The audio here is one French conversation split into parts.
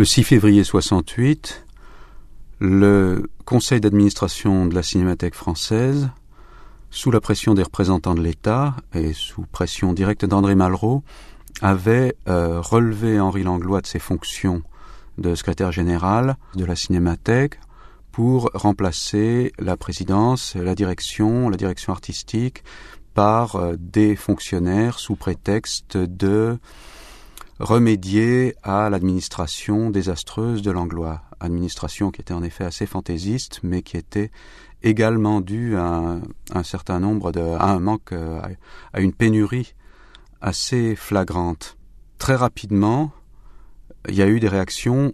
le 6 février 68, le conseil d'administration de la Cinémathèque française, sous la pression des représentants de l'État et sous pression directe d'André Malraux, avait euh, relevé Henri Langlois de ses fonctions de secrétaire général de la Cinémathèque pour remplacer la présidence, la direction, la direction artistique par euh, des fonctionnaires sous prétexte de remédier à l'administration désastreuse de Langlois, administration qui était en effet assez fantaisiste, mais qui était également due à un, certain nombre de, à un manque, euh, à une pénurie assez flagrante. Très rapidement, il y a eu des réactions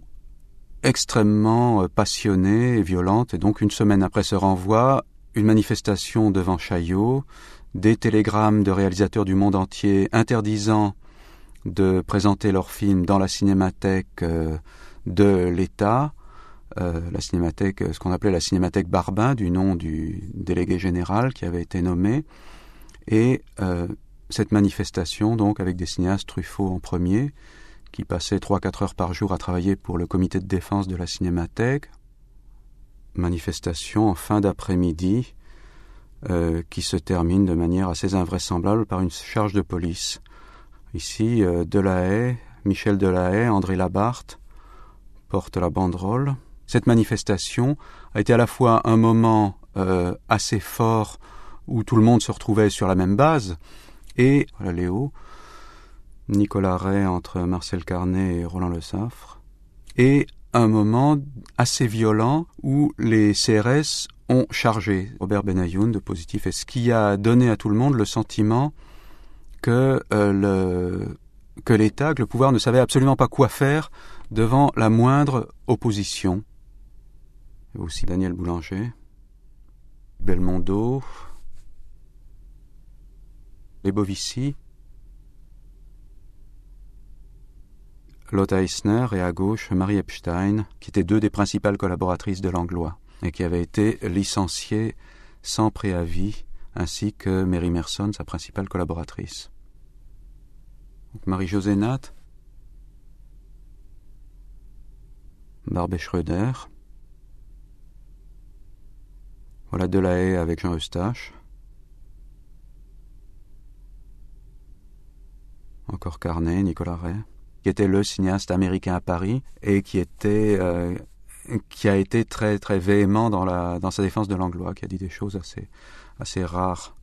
extrêmement euh, passionnées et violentes, et donc une semaine après ce renvoi, une manifestation devant Chaillot, des télégrammes de réalisateurs du monde entier interdisant de présenter leurs films dans la cinémathèque euh, de l'État, euh, la cinémathèque, euh, ce qu'on appelait la cinémathèque Barbin, du nom du délégué général qui avait été nommé, et cette manifestation donc avec des cinéastes Truffaut en premier, qui passait 3-4 heures par jour à travailler pour le comité de défense de la cinémathèque. Manifestation en fin d'après-midi qui se termine de manière assez invraisemblable par une charge de police. Ici, euh, Delahaye, Michel Delahaye, André Labarthe portent la banderole. Cette manifestation a été à la fois un moment euh, assez fort où tout le monde se retrouvait sur la même base, et voilà, Léo, Nicolas Ray entre Marcel Carnet et Roland Le Saffre, et un moment assez violent où les CRS ont chargé Robert Benayoun de positif, et ce qui a donné à tout le monde le sentiment que euh, le que l'État, que le pouvoir ne savait absolument pas quoi faire devant la moindre opposition. Et aussi Daniel Boulanger, Belmondo, les Bovici, Lotte Eisner et à gauche Marie Epstein, qui étaient deux des principales collaboratrices de l'Anglois et qui avaient été licenciées sans préavis ainsi que Mary Merson, sa principale collaboratrice. marie josé Nath. Barbe Schroeder. voilà Delahaye avec Jean Eustache, encore Carnet, Nicolas Ray, qui était le cinéaste américain à Paris et qui était euh, qui a été très très véhément dans, la, dans sa défense de Langlois, qui a dit des choses assez, assez rares.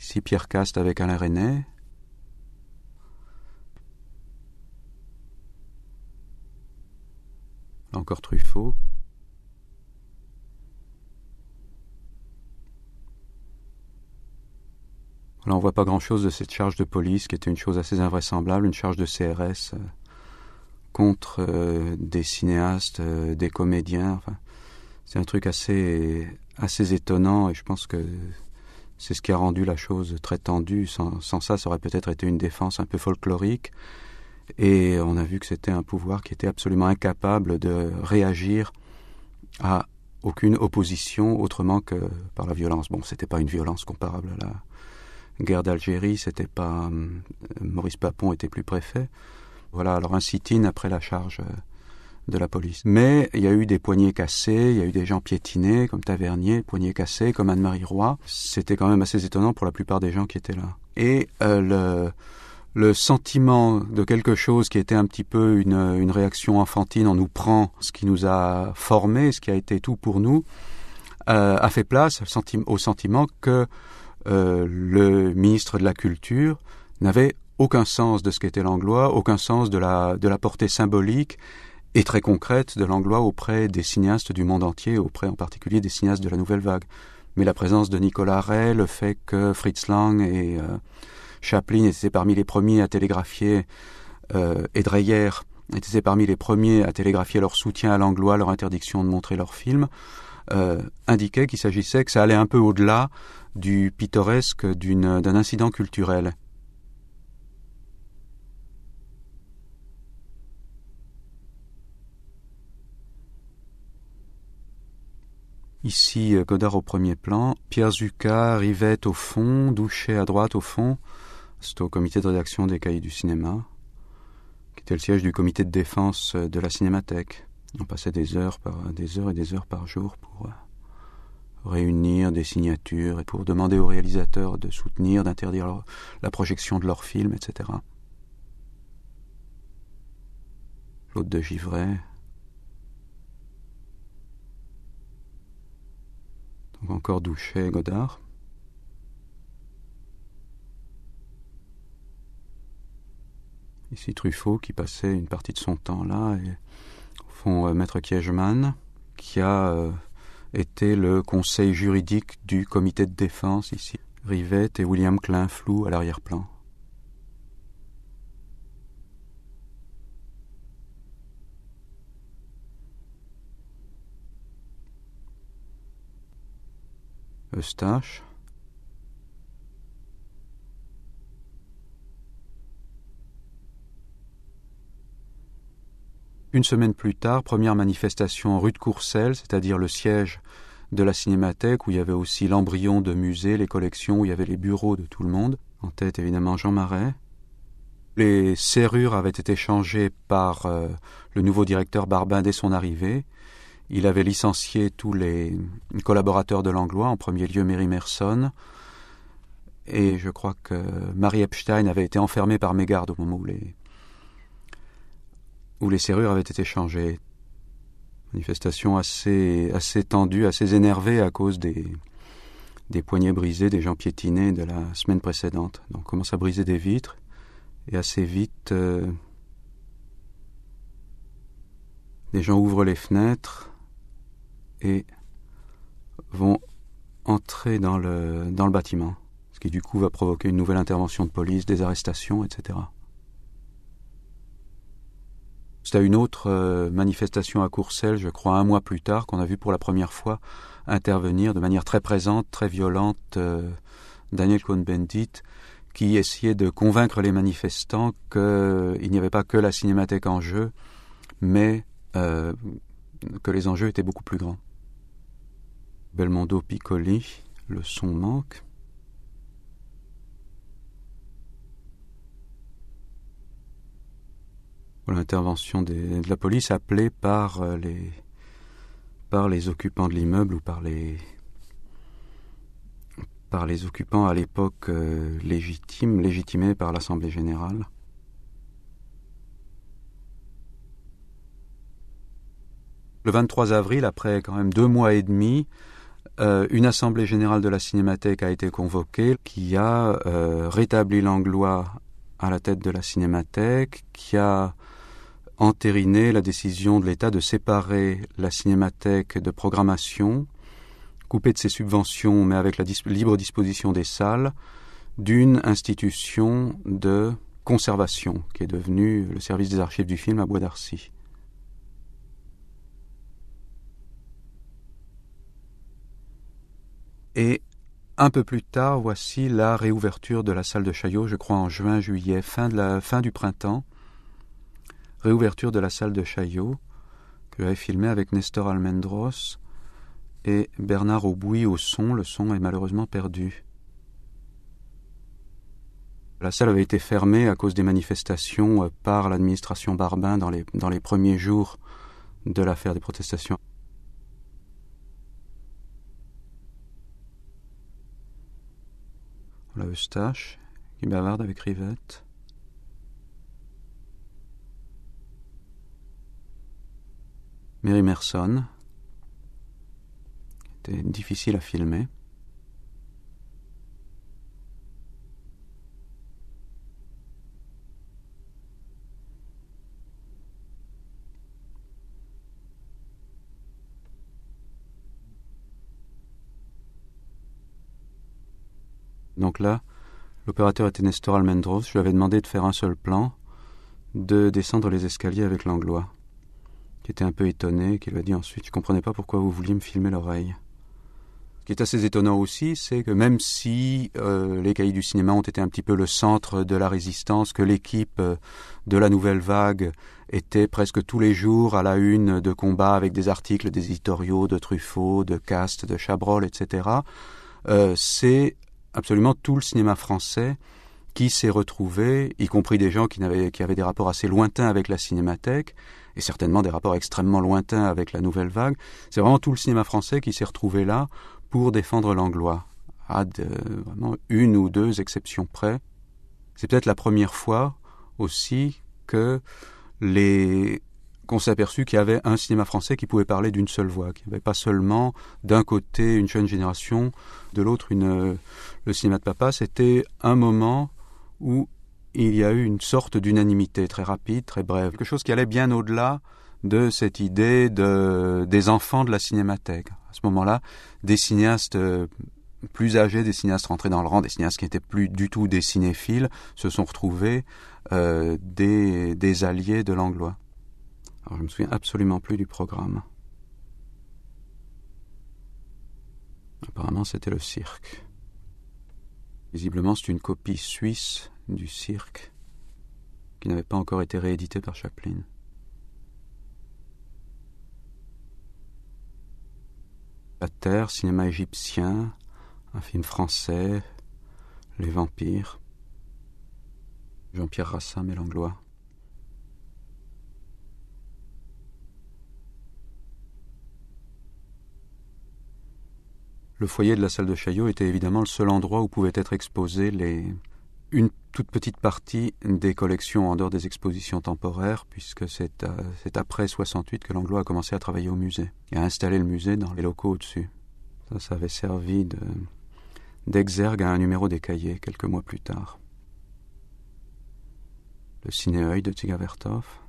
Ici Pierre Caste avec Alain René. Encore Truffaut. Là, on voit pas grand-chose de cette charge de police, qui était une chose assez invraisemblable, une charge de CRS. Euh, contre euh, des cinéastes, euh, des comédiens. Enfin, c'est un truc assez, assez étonnant et je pense que c'est ce qui a rendu la chose très tendue. Sans, sans ça, ça aurait peut-être été une défense un peu folklorique. Et on a vu que c'était un pouvoir qui était absolument incapable de réagir à aucune opposition autrement que par la violence. Bon, c'était pas une violence comparable à la guerre d'Algérie, c'était pas. Euh, Maurice Papon était plus préfet. Voilà, alors un sit-in après la charge euh, de la police. Mais il y a eu des poignets cassés, il y a eu des gens piétinés, comme Tavernier, poignets cassés, comme Anne-Marie Roy. C'était quand même assez étonnant pour la plupart des gens qui étaient là. Et euh, le, sentiment de quelque chose qui était un petit peu une, réaction enfantine, on nous prend ce qui nous a formés, ce qui a été tout pour nous, euh, a fait place au sentiment que le ministre de la Culture n'avait aucun sens de ce qu'était l'anglois, aucun sens de la, portée symbolique et très concrète de l'anglois auprès des cinéastes du monde entier, auprès en particulier des cinéastes de la Nouvelle Vague. Mais la présence de Nicolas Ray, le fait que Fritz Lang et euh, Chaplin étaient parmi les premiers à télégraphier, euh, et Dreyer étaient parmi les premiers à télégraphier leur soutien à l'anglois, leur interdiction de montrer leurs films, euh, indiquait qu'il s'agissait que ça allait un peu au-delà du pittoresque d'un incident culturel Ici, euh, Godard au premier plan, Pierre Zucca, arrivait au fond, Douchet à droite au fond. C'est au comité de rédaction des Cahiers du cinéma, qui était le siège du comité de défense euh, de la cinémathèque. On passait des heures, par, des heures et des heures par jour pour euh, réunir des signatures et pour demander aux réalisateurs de soutenir, d'interdire la projection de leurs films, etc. L'autre de Givray, encore Douchet Godard. Ici Truffaut qui passait une partie de son temps là, et au fond euh, Maître Kiegemann qui a euh, été le conseil juridique du comité de défense ici. Rivette et William Kleinflou à l'arrière-plan. Eustache Une semaine plus tard, première manifestation rue de Courcelles, c'est-à-dire le siège de la Cinémathèque, où il y avait aussi l'embryon de musée, les collections, où il y avait les bureaux de tout le monde, en tête évidemment Jean Marais. Les serrures avaient été changées par euh, le nouveau directeur Barbin dès son arrivée, il avait licencié tous les collaborateurs de l'Anglois, en premier lieu Mary Merson, et je crois que Marie Epstein avait été enfermée par mégarde au moment où les, serrures avaient été changées. Manifestation assez, assez tendue, assez énervée à cause des, des poignets brisés, des gens piétinés de la semaine précédente. Donc on commence à briser des vitres et assez vite, euh, Des les gens ouvrent les fenêtres et vont entrer dans le, dans le bâtiment, ce qui du coup va provoquer une nouvelle intervention de police, des arrestations, etc. C'est à une autre euh, manifestation à Courcelles, je crois un mois plus tard, qu'on a vu pour la première fois intervenir de manière très présente, très violente, euh, Daniel Cohn-Bendit, qui essayait de convaincre les manifestants qu'il n'y avait pas que la cinémathèque en jeu, mais euh, que les enjeux étaient beaucoup plus grands. Belmondo Piccoli, le son manque. L'intervention de la police appelée par euh, les, par les occupants de l'immeuble ou par les, par les occupants à l'époque euh, légitimes, légitimés par l'Assemblée générale. le 23 avril, après quand même deux mois et demi, euh, une assemblée générale de la Cinémathèque a été convoquée qui a euh, rétabli Langlois à la tête de la Cinémathèque, qui a entériné la décision de l'État de séparer la Cinémathèque de programmation, coupée de ses subventions mais avec la libre disposition des salles, d'une institution de conservation qui est devenue le service des archives du film à Bois d'Arcy. Et un peu plus tard, voici la réouverture de la salle de Chaillot, je crois en juin, juillet, fin, de la, fin du printemps. Réouverture de la salle de Chaillot, que j'avais filmée avec Nestor Almendros et Bernard Aubouy au son. Le son est malheureusement perdu. La salle avait été fermée à cause des manifestations euh, par l'administration Barbin dans les premiers jours de l'affaire des protestations. la Eustache qui bavarde avec Rivette. Mary Merson, était difficile à filmer. Donc là, l'opérateur était Nestor Almendros. Je lui avais demandé de faire un seul plan, de descendre les escaliers avec l'anglois, qui était un peu étonné, qui lui a dit ensuite Je ne comprenais pas pourquoi vous vouliez me filmer l'oreille. Ce qui est assez étonnant aussi, c'est que même si euh, les cahiers du cinéma ont été un petit peu le centre de la résistance, que l'équipe euh, de la nouvelle vague était presque tous les jours à la une de combat avec des articles, des éditoriaux de Truffaut, de Cast, de Chabrol, etc., euh, c'est absolument tout le cinéma français qui s'est retrouvé, y compris des gens qui, avaient, des rapports assez lointains avec la cinémathèque, et certainement des rapports extrêmement lointains avec la nouvelle vague. C'est vraiment tout le cinéma français qui s'est retrouvé là pour défendre l'anglois, à vraiment une ou deux exceptions près. C'est peut-être la première fois aussi que les qu'on s'est aperçu qu'il y avait un cinéma français qui pouvait parler d'une seule voix, qu'il n'y avait pas seulement d'un côté une jeune génération, de l'autre une, le cinéma de papa. C'était un moment où il y a eu une sorte d'unanimité très rapide, très brève, quelque chose qui allait bien au-delà de cette idée des enfants de la cinémathèque. À ce moment-là, des cinéastes euh, plus âgés, des cinéastes rentrés dans le rang, des cinéastes qui n'étaient plus du tout des cinéphiles, se sont retrouvés euh, des, des alliés de l'anglois. Alors je me souviens absolument plus du programme. Apparemment c'était le cirque. Visiblement c'est une copie suisse du cirque qui n'avait pas encore été réédité par Chaplin. À Terre, cinéma égyptien, un film français, Les Vampires, Jean-Pierre Rassam et Langlois. Le foyer de la salle de Chaillot était évidemment le seul endroit où pouvaient être exposées les... une toute petite partie des collections en dehors des expositions temporaires, puisque c'est, euh, après 68 que l'Anglois a commencé à travailler au musée et à installer le musée dans les locaux au-dessus. Ça, ça avait servi de... d'exergue à un numéro des cahiers quelques mois plus tard. Le cinéœil de Tigavertov,